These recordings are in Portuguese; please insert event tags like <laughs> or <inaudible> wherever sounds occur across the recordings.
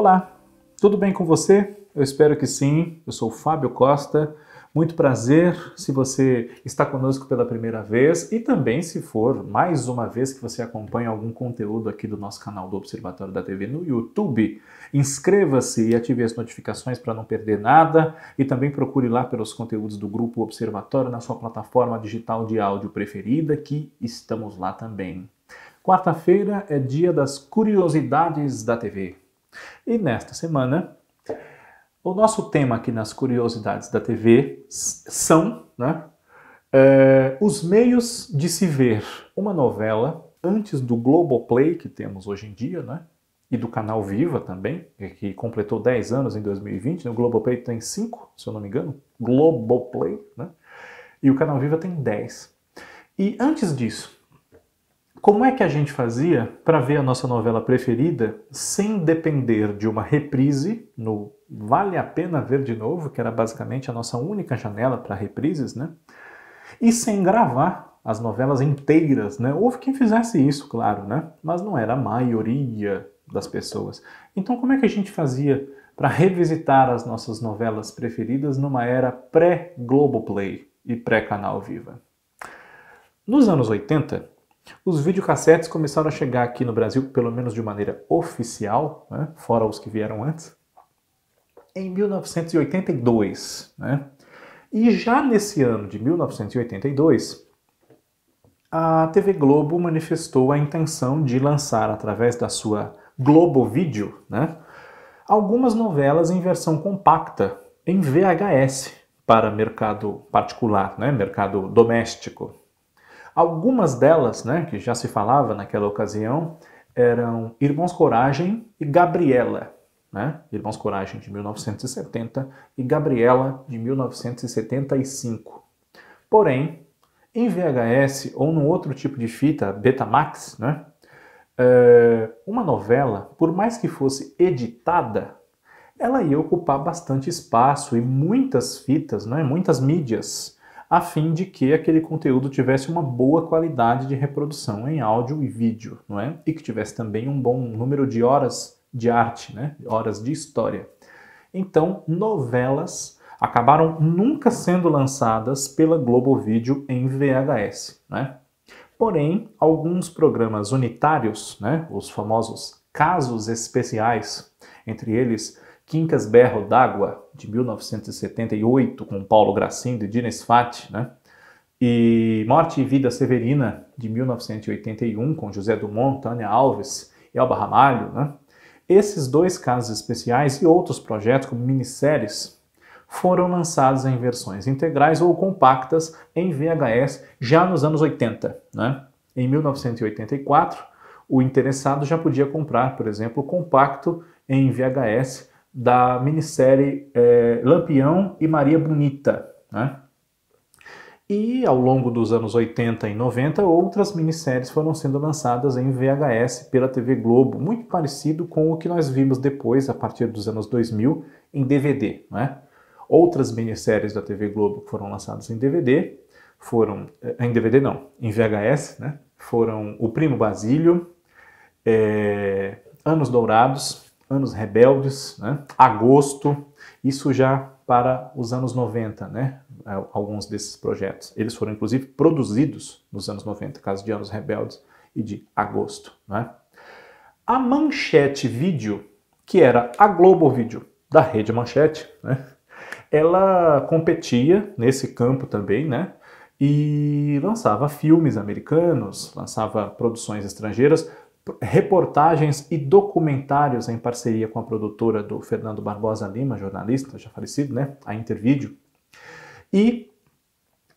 Olá, tudo bem com você? Eu espero que sim. Eu sou o Fábio Costa. Muito prazer se você está conosco pela primeira vez e também se for mais uma vez que você acompanha algum conteúdo aqui do nosso canal do Observatório da TV no YouTube. Inscreva-se e ative as notificações para não perder nada e também procure lá pelos conteúdos do grupo Observatório na sua plataforma digital de áudio preferida que estamos lá também. Quarta-feira é dia das curiosidades da TV. E nesta semana, o nosso tema aqui nas curiosidades da TV são né, é, os meios de se ver uma novela antes do Globoplay que temos hoje em dia, né? E do canal Viva também, que completou 10 anos em 2020. Né, o Globoplay tem 5, se eu não me engano. Globoplay, né? E o canal Viva tem 10. E antes disso, como é que a gente fazia para ver a nossa novela preferida sem depender de uma reprise no Vale a Pena Ver de Novo, que era basicamente a nossa única janela para reprises, né? E sem gravar as novelas inteiras, né? Houve quem fizesse isso, claro, né? Mas não era a maioria das pessoas. Então, como é que a gente fazia para revisitar as nossas novelas preferidas numa era pré-Globoplay e pré-Canal Viva? Nos anos 80, os videocassetes começaram a chegar aqui no Brasil, pelo menos de maneira oficial, né? fora os que vieram antes, em 1982. Né? E já nesse ano de 1982, a TV Globo manifestou a intenção de lançar, através da sua Globo Video, né? algumas novelas em versão compacta, em VHS, para mercado particular, né, mercado doméstico. Algumas delas, né, que já se falava naquela ocasião, eram Irmãos Coragem e Gabriela. Né? Irmãos Coragem de 1970 e Gabriela de 1975. Porém, em VHS ou num outro tipo de fita, Betamax, né? É, uma novela, por mais que fosse editada, ela ia ocupar bastante espaço e muitas fitas, né? muitas mídias a fim de que aquele conteúdo tivesse uma boa qualidade de reprodução em áudio e vídeo, não é? E que tivesse também um bom número de horas de arte, né? Horas de história. Então, novelas acabaram nunca sendo lançadas pela Globo Vídeo em VHS. Né? Porém, alguns programas unitários, né, os famosos casos especiais, entre eles Quincas Berro d'Água, de 1978, com Paulo Gracindo e Dines Fati, né? E Morte e Vida Severina, de 1981, com José Dumont, Tânia Alves e Alba Ramalho, né? Esses dois casos especiais e outros projetos, como minisséries, foram lançados em versões integrais ou compactas em VHS já nos anos 80. Né? Em 1984, o interessado já podia comprar, por exemplo, o compacto em VHS da minissérie é, Lampião e Maria Bonita. Né? E ao longo dos anos 80 e 90, outras minisséries foram sendo lançadas em VHS pela TV Globo, muito parecido com o que nós vimos depois, a partir dos anos 2000, em DVD. Né? Outras minisséries da TV Globo foram lançadas em DVD, foram. Eh, em DVD não, em VHS, né? Foram O Primo Basílio, é, Anos Dourados, Anos Rebeldes, né? Agosto, isso já para os anos 90, né? É, alguns desses projetos. Eles foram, inclusive, produzidos nos anos 90, caso de Anos Rebeldes e de Agosto, né? A Manchete Vídeo, que era a Globo Vídeo da Rede Manchete, né? Ela competia nesse campo também, né? E lançava filmes americanos, lançava produções estrangeiras, reportagens e documentários em parceria com a produtora do Fernando Barbosa Lima, jornalista já falecido, né? A Intervídeo. E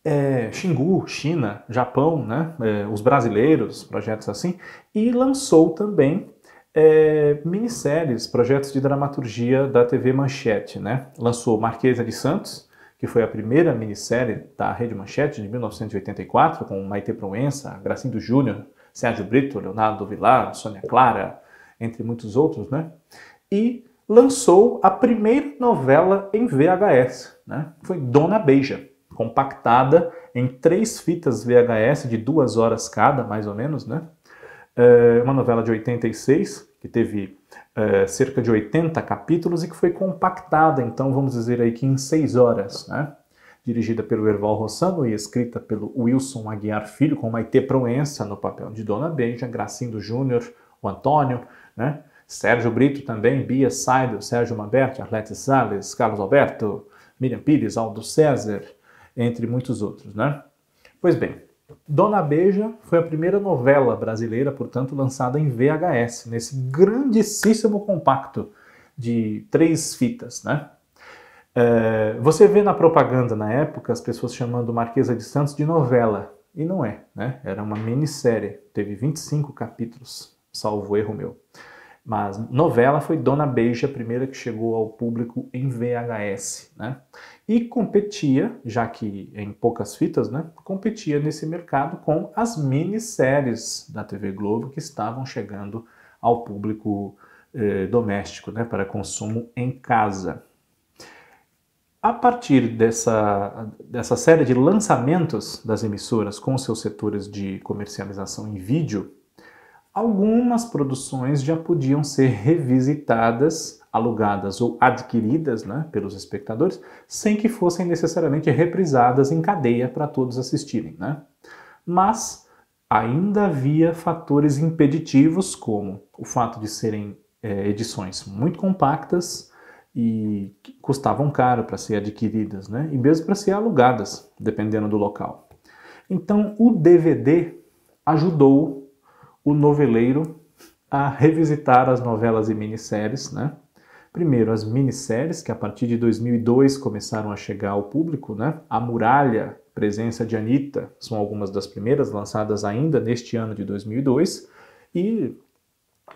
é, Xingu, China, Japão, né? É, os brasileiros, projetos assim. E lançou também é, minisséries, projetos de dramaturgia da TV Manchete, né? Lançou Marquesa de Santos, que foi a primeira minissérie da Rede Manchete de 1984, com Maite Proença, Gracindo Júnior, Sérgio Brito, Leonardo Vilar, Sônia Clara, entre muitos outros, né? E lançou a primeira novela em VHS, né? Foi Dona Beija, compactada em três fitas VHS de duas horas cada, mais ou menos, né? É uma novela de 86, que teve é, cerca de 80 capítulos e que foi compactada, então vamos dizer aí que em seis horas, né? dirigida pelo Erval Rossano e escrita pelo Wilson Aguiar Filho, com Maite Proença no papel de Dona Benja, Gracindo Júnior, o Antônio, né? Sérgio Brito também, Bia Seidel, Sérgio Mamberti, Arlete Salles, Carlos Alberto, Miriam Pires, Aldo César, entre muitos outros, né? Pois bem, Dona Beija foi a primeira novela brasileira, portanto, lançada em VHS, nesse grandíssimo compacto de três fitas, né? É, você vê na propaganda na época as pessoas chamando Marquesa de Santos de novela. E não é, né? Era uma minissérie. Teve 25 capítulos, salvo erro meu. Mas novela foi Dona Beija, a primeira que chegou ao público em VHS, né? E competia, já que é em poucas fitas, né? Competia nesse mercado com as minisséries da TV Globo que estavam chegando ao público eh, doméstico, né? Para consumo em casa. A partir dessa, dessa série de lançamentos das emissoras com seus setores de comercialização em vídeo, algumas produções já podiam ser revisitadas, alugadas ou adquiridas né, pelos espectadores, sem que fossem necessariamente reprisadas em cadeia para todos assistirem. Né? Mas ainda havia fatores impeditivos, como o fato de serem é, edições muito compactas e custavam caro para ser adquiridas, né? E mesmo para ser alugadas, dependendo do local. Então, o DVD ajudou o noveleiro a revisitar as novelas e minisséries, né? Primeiro, as minisséries, que a partir de 2002 começaram a chegar ao público, né? A Muralha, Presença de Anitta, são algumas das primeiras lançadas ainda neste ano de 2002. E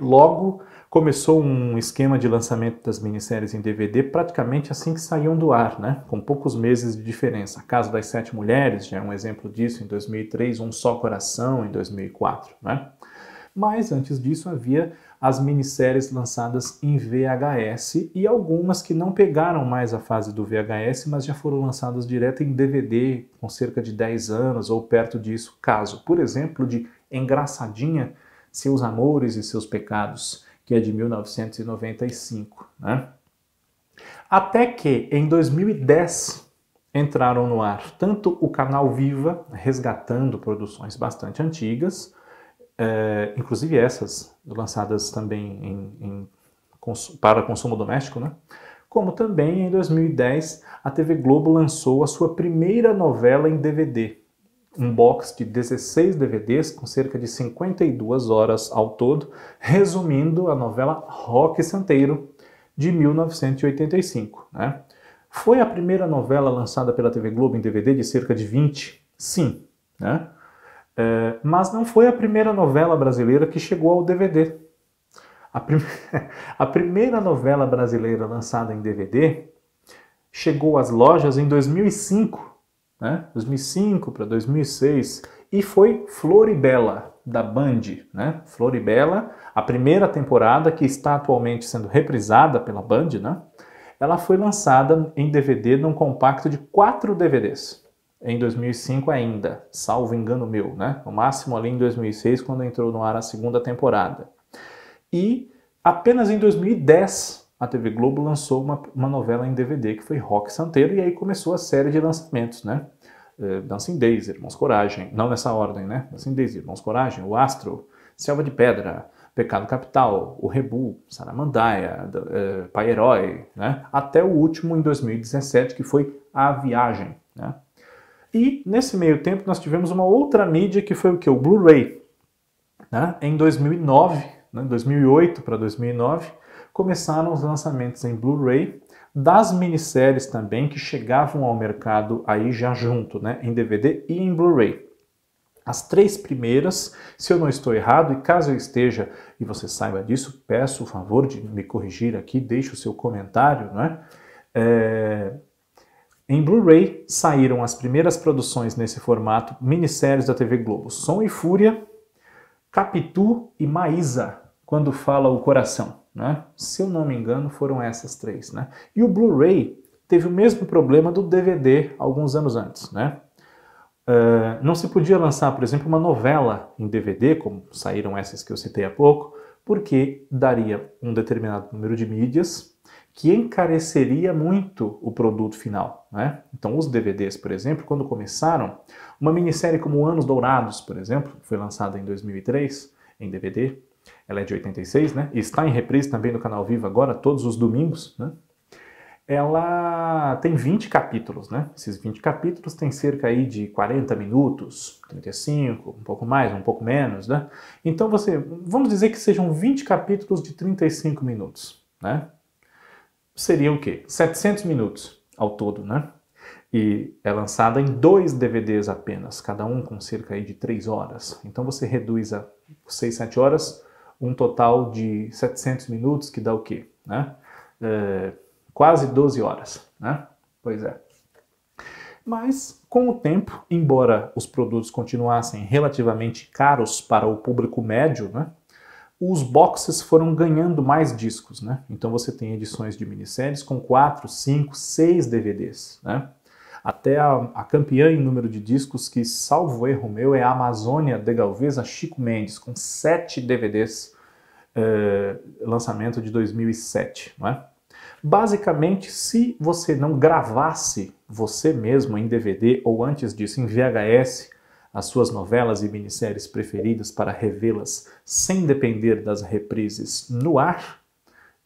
Logo, começou um esquema de lançamento das minisséries em DVD praticamente assim que saíam do ar, né? com poucos meses de diferença. A Casa das Sete Mulheres já é um exemplo disso em 2003, Um Só Coração em 2004. Né? Mas antes disso havia as minisséries lançadas em VHS e algumas que não pegaram mais a fase do VHS, mas já foram lançadas direto em DVD com cerca de 10 anos ou perto disso. Caso, por exemplo, de Engraçadinha, seus Amores e Seus Pecados, que é de 1995. Né? Até que, em 2010, entraram no ar tanto o canal Viva, resgatando produções bastante antigas, é, inclusive essas lançadas também em, em, para consumo doméstico, né? como também em 2010 a TV Globo lançou a sua primeira novela em DVD, um box de 16 DVDs com cerca de 52 horas ao todo, resumindo a novela Rock Santeiro de 1985. Né? Foi a primeira novela lançada pela TV Globo em DVD de cerca de 20? Sim. Né? É, mas não foi a primeira novela brasileira que chegou ao DVD. A, prim... <laughs> a primeira novela brasileira lançada em DVD chegou às lojas em 2005 né? 2005 para 2006 e foi Floribela da Band, né? Floribela, a primeira temporada que está atualmente sendo reprisada pela Band, né? Ela foi lançada em DVD num compacto de quatro DVDs em 2005 ainda, salvo engano meu, né? No máximo ali em 2006 quando entrou no ar a segunda temporada. E apenas em 2010 a TV Globo lançou uma, uma novela em DVD que foi Rock Santeiro, e aí começou a série de lançamentos, né? Eh, Dancing Days, Irmãos Coragem, não nessa ordem, né? Dancing Days, Irmãos Coragem, O Astro, Selva de Pedra, Pecado Capital, O Rebu, Saramandaia, eh, Pai Herói, né? Até o último em 2017, que foi A Viagem, né? E nesse meio tempo nós tivemos uma outra mídia que foi o que? O Blu-ray. Né? Em 2009, né? 2008 para 2009, começaram os lançamentos em Blu-ray das minisséries também que chegavam ao mercado aí já junto, né, em DVD e em Blu-ray. As três primeiras, se eu não estou errado, e caso eu esteja e você saiba disso, peço o favor de me corrigir aqui, deixe o seu comentário, né? É... Em Blu-ray saíram as primeiras produções nesse formato, minisséries da TV Globo, Som e Fúria, Capitu e Maísa, quando fala o coração. Né? Se eu não me engano, foram essas três. Né? E o Blu-ray teve o mesmo problema do DVD alguns anos antes. Né? Uh, não se podia lançar, por exemplo, uma novela em DVD, como saíram essas que eu citei há pouco, porque daria um determinado número de mídias que encareceria muito o produto final. Né? Então, os DVDs, por exemplo, quando começaram, uma minissérie como Anos Dourados, por exemplo, foi lançada em 2003 em DVD, ela é de 86, né? E está em reprise também no canal Vivo agora, todos os domingos, né? Ela tem 20 capítulos, né? Esses 20 capítulos têm cerca aí de 40 minutos, 35, um pouco mais, um pouco menos, né? Então você, vamos dizer que sejam 20 capítulos de 35 minutos, né? Seria o quê? 700 minutos ao todo, né? e é lançada em dois DVDs apenas, cada um com cerca aí de 3 horas. Então você reduz a 6, 7 horas um total de 700 minutos, que dá o quê? Né? É, quase 12 horas, né? Pois é. Mas, com o tempo, embora os produtos continuassem relativamente caros para o público médio, né, os boxes foram ganhando mais discos. Né? Então você tem edições de minisséries com 4, 5, 6 DVDs. Né? até a, a, campeã em número de discos, que salvo erro meu, é a Amazônia de a Chico Mendes, com sete DVDs, eh, lançamento de 2007. Não é? Basicamente, se você não gravasse você mesmo em DVD ou antes disso em VHS as suas novelas e minisséries preferidas para revê-las sem depender das reprises no ar,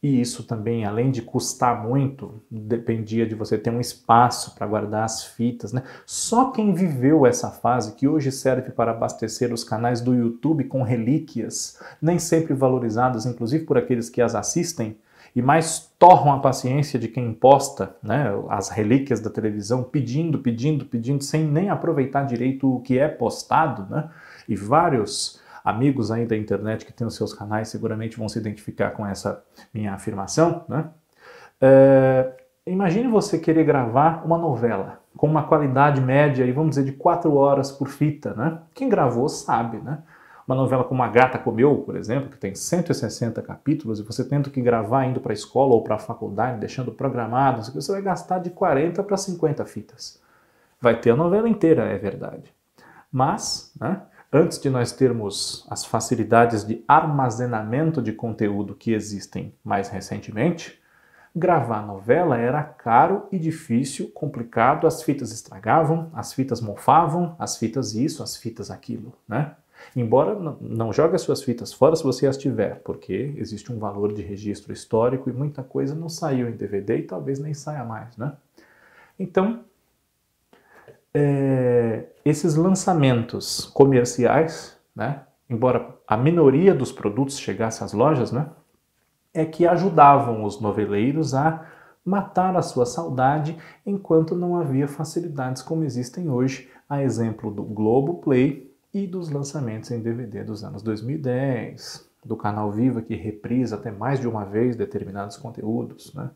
e isso também, além de custar muito, dependia de você ter um espaço para guardar as fitas, né? Só quem viveu essa fase, que hoje serve para abastecer os canais do YouTube com relíquias, nem sempre valorizadas, inclusive por aqueles que as assistem, e mais torram a paciência de quem posta né, as relíquias da televisão, pedindo, pedindo, pedindo, sem nem aproveitar direito o que é postado, né? E vários amigos aí da internet que têm os seus canais seguramente vão se identificar com essa minha afirmação, né? É, imagine você querer gravar uma novela com uma qualidade média, e vamos dizer, de quatro horas por fita, né? Quem gravou sabe, né? Uma novela como A Gata Comeu, por exemplo, que tem 160 capítulos, e você tendo que gravar indo para a escola ou para a faculdade, deixando programado, você vai gastar de 40 para 50 fitas. Vai ter a novela inteira, é verdade. Mas, né, antes de nós termos as facilidades de armazenamento de conteúdo que existem mais recentemente, gravar novela era caro e difícil, complicado, as fitas estragavam, as fitas mofavam, as fitas isso, as fitas aquilo, né? Embora não jogue as suas fitas fora se você as tiver, porque existe um valor de registro histórico e muita coisa não saiu em DVD e talvez nem saia mais, né? Então, é, esses lançamentos comerciais, né, embora a minoria dos produtos chegasse às lojas, né, é que ajudavam os noveleiros a matar a sua saudade enquanto não havia facilidades como existem hoje, a exemplo do Globo Play e dos lançamentos em DVD dos anos 2010, do canal Viva que reprisa até mais de uma vez determinados conteúdos, né?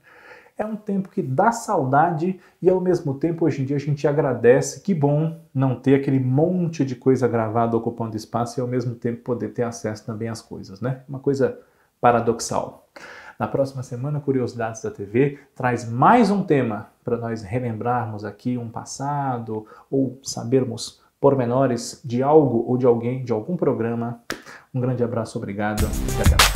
É um tempo que dá saudade e ao mesmo tempo hoje em dia a gente agradece. Que bom não ter aquele monte de coisa gravada ocupando espaço e ao mesmo tempo poder ter acesso também às coisas, né? Uma coisa paradoxal. Na próxima semana, Curiosidades da TV traz mais um tema para nós relembrarmos aqui um passado ou sabermos pormenores de algo ou de alguém, de algum programa. Um grande abraço, obrigado e até mais.